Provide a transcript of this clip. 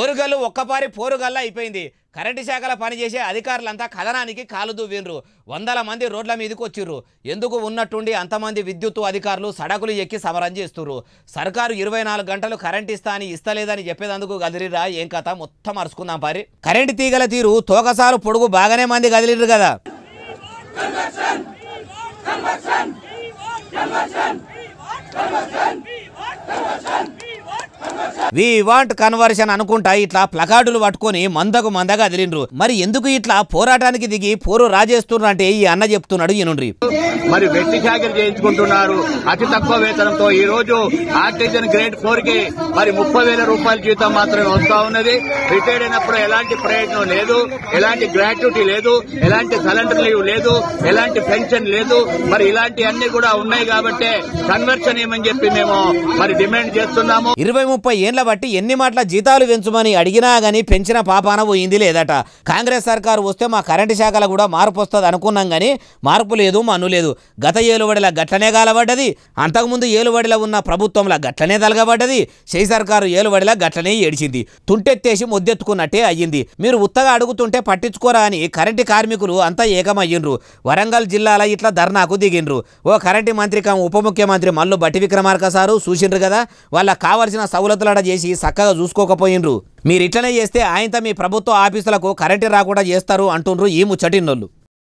ఓరుగల్లు ఒక్కపారి పోరుగల్లా అయిపోయింది కరెంటు శాఖల పనిచేసే అధికారులంతా కథనానికి కాలు దువ్విండ్రు వందల మంది రోడ్ల మీదకి వచ్చిర్రు ఎందుకు ఉన్నట్టుండి అంతమంది విద్యుత్తు అధికారులు సడకులు ఎక్కి సమరం చేస్తుర్రు సర్కారు ఇరవై గంటలు కరెంట్ ఇస్తా అని ఇస్తలేదని చెప్పేదందుకు గదిలిరా ఏం కథ మొత్తం అరుచుకుందాం పారి కరెంటు తీగల తీరు తోకసాలు పొడుగు బాగానే మంది గదిలిర్రు కదా conversion conversion conversion we want conversion అనుకుంటా ఇట్లా ప్లకార్డులు పట్టుకొని మందకు మందగా అదిలిండ్రు మరి ఎందుకు ఇట్లా పోరాటానికి దిగి పోరు రాజేస్తున్నారు అంటే ఈ అన్న చెప్తున్నాడు నుండి మరి వెట్టి చాకరి చేయించుకుంటున్నారు అతి తక్కువ వేతనంతో ఈ రోజు ఆక్సిజన్ గ్రేడ్ ఫోర్ కి మరి ముప్పై వేల రూపాయల జీతం మాత్రమే వస్తా ఉన్నది రిటైర్డ్ అయినప్పుడు ఎలాంటి ప్రయోజనం లేదు ఎలాంటి గ్రాట్యుటీ లేదు ఎలాంటి సలెండర్ లీవ్ లేదు ఎలాంటి పెన్షన్ లేదు మరి ఇలాంటి అన్ని కూడా ఉన్నాయి కాబట్టి కన్వర్షన్ ఏమని చెప్పి మేము మరి డిమాండ్ చేస్తున్నాము ఇరవై ముప్పై పదేళ్ల బట్టి ఎన్ని మాటల జీతాలు పెంచుమని అడిగినా కానీ పెంచిన పాపాన పోయింది లేదట కాంగ్రెస్ సర్కారు వస్తే మా కరెంటు శాఖలో కూడా మార్పు వస్తుంది అనుకున్నాం కానీ మార్పు లేదు మన్ను లేదు గత ఏలుబడిలా గట్లనే కాలబడ్డది అంతకుముందు ఏలుబడిలో ఉన్న ప్రభుత్వంలో గట్లనే తలగబడ్డది శై సర్కారు ఏలుబడిలా గట్లనే ఏడిచింది తుంటెత్తేసి మొద్దెత్తుకున్నట్టే అయ్యింది మీరు ఉత్తగా అడుగుతుంటే పట్టించుకోరా అని కరెంటు కార్మికులు అంతా ఏకమయ్యిండ్రు వరంగల్ జిల్లాలో ఇట్లా ధర్నాకు దిగిండ్రు ఓ కరెంటు మంత్రి ఉప ముఖ్యమంత్రి మల్లు బట్టి విక్రమార్క సారు చూసిండ్రు కదా వాళ్ళకి కావాల్సిన సౌలతుల ముసలాడ చేసి చక్కగా చూసుకోకపోయినరు మీరు ఇట్లనే చేస్తే ఆయనతో మీ ప్రభుత్వ ఆఫీసులకు కరెంటు రాకుండా చేస్తారు అంటుండ్రు ఈ ముచ్చటిన్నోళ్ళు